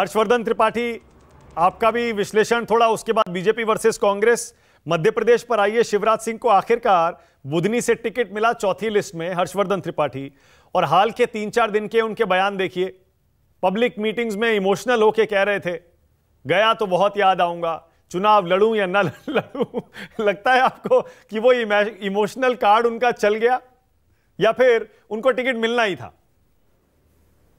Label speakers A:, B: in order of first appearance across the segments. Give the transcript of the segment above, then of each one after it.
A: हर्षवर्धन त्रिपाठी आपका भी विश्लेषण थोड़ा उसके बाद बीजेपी वर्सेस कांग्रेस मध्य प्रदेश पर आइए शिवराज सिंह को आखिरकार बुधनी से टिकट मिला चौथी लिस्ट में हर्षवर्धन त्रिपाठी और हाल के तीन चार दिन के उनके बयान देखिए पब्लिक मीटिंग्स में इमोशनल होके कह रहे थे गया तो बहुत याद आऊंगा चुनाव लड़ूं या ना लड़ूं लगता है आपको कि वो इमोशनल कार्ड उनका चल गया या फिर उनको टिकट मिलना ही था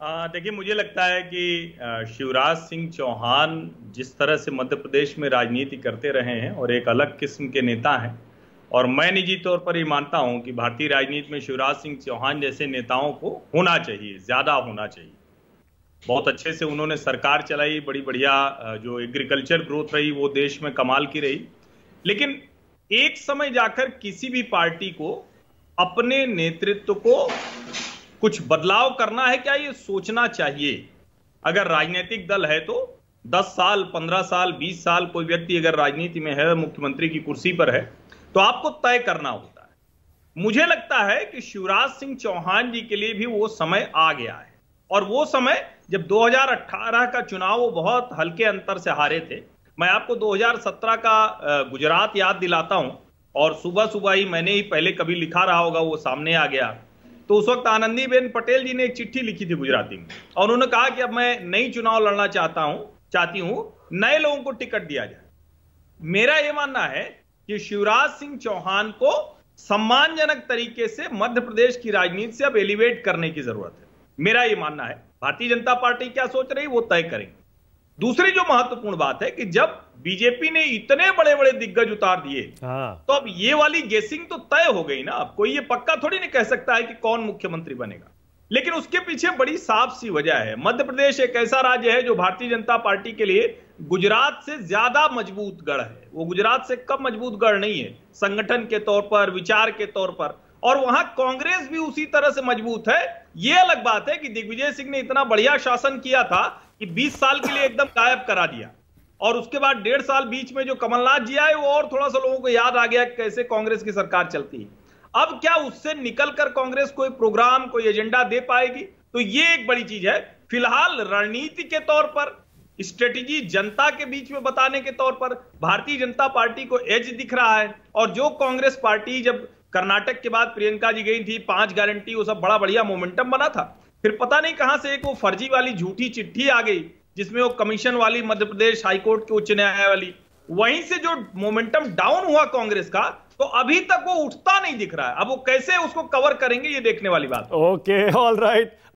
B: देखिए मुझे लगता है कि शिवराज सिंह चौहान जिस तरह से मध्य प्रदेश में राजनीति करते रहे हैं और एक अलग किस्म के नेता हैं और मैं निजी तौर पर ये मानता हूं कि भारतीय राजनीति में शिवराज सिंह चौहान जैसे नेताओं को होना चाहिए ज़्यादा होना चाहिए बहुत अच्छे से उन्होंने सरकार चलाई बड़ी बढ़िया जो एग्रीकल्चर ग्रोथ रही वो देश में कमाल की रही लेकिन एक समय जाकर किसी भी पार्टी को अपने नेतृत्व को कुछ बदलाव करना है क्या ये सोचना चाहिए अगर राजनीतिक दल है तो 10 साल 15 साल 20 साल कोई व्यक्ति अगर राजनीति में है मुख्यमंत्री की कुर्सी पर है तो आपको तय करना होता है मुझे लगता है कि शिवराज सिंह चौहान जी के लिए भी वो समय आ गया है और वो समय जब 2018 का चुनाव वो बहुत हल्के अंतर से हारे थे मैं आपको 2017 का गुजरात याद दिलाता हूं और सुबह सुबह ही मैंने ही पहले कभी लिखा रहा होगा वो सामने आ गया तो उस वक्त आनंदीबेन पटेल जी ने एक चिट्ठी लिखी थी गुजराती में और उन्होंने कहा कि अब मैं नई चुनाव लड़ना चाहता हूं चाहती हूं नए लोगों को टिकट दिया जाए मेरा यह मानना है कि शिवराज सिंह चौहान को सम्मानजनक तरीके से मध्य प्रदेश की राजनीति से अब एलिवेट करने की जरूरत है मेरा यह मानना है भारतीय जनता पार्टी क्या सोच रही वो तय करेंगे दूसरी जो महत्वपूर्ण बात है कि जब बीजेपी ने इतने बड़े बड़े दिग्गज उतार दिए हाँ। तो अब ये वाली गेसिंग तो तय हो गई ना अब कोई ये पक्का थोड़ी नहीं कह सकता है कि कौन मुख्यमंत्री बनेगा लेकिन उसके पीछे बड़ी साफ सी वजह है मध्य प्रदेश एक ऐसा राज्य है जो भारतीय जनता पार्टी के लिए गुजरात से ज्यादा मजबूत गढ़ है वो गुजरात से कम मजबूत गढ़ नहीं है संगठन के तौर पर विचार के तौर पर और वहां कांग्रेस भी उसी तरह से मजबूत है यह अलग बात है कि दिग्विजय सिंह ने इतना बढ़िया शासन किया था कि 20 साल के लिए एकदम गायब करा दिया और उसके बाद डेढ़ साल बीच में जो कमलनाथ जी आए वो और थोड़ा सा लोगों को याद आ गया कैसे कांग्रेस की सरकार चलती है अब क्या उससे निकलकर कांग्रेस कोई प्रोग्राम कोई एजेंडा दे पाएगी तो ये एक बड़ी चीज है फिलहाल रणनीति के तौर पर स्ट्रेटेजी जनता के बीच में बताने के तौर पर भारतीय जनता पार्टी को एज दिख रहा है और जो कांग्रेस पार्टी जब कर्नाटक के बाद प्रियंका जी गई थी पांच गारंटी वो सब बड़ा बढ़िया मोमेंटम बना था फिर पता नहीं कहां से एक वो फर्जी वाली झूठी चिट्ठी आ गई जिसमें वो कमीशन वाली मध्य प्रदेश हाईकोर्ट के उच्च न्यायालय वाली वहीं से जो मोमेंटम डाउन हुआ कांग्रेस का तो अभी तक वो उठता नहीं दिख रहा है अब वो कैसे उसको कवर करेंगे ये देखने वाली बात
A: ओके ऑल राइट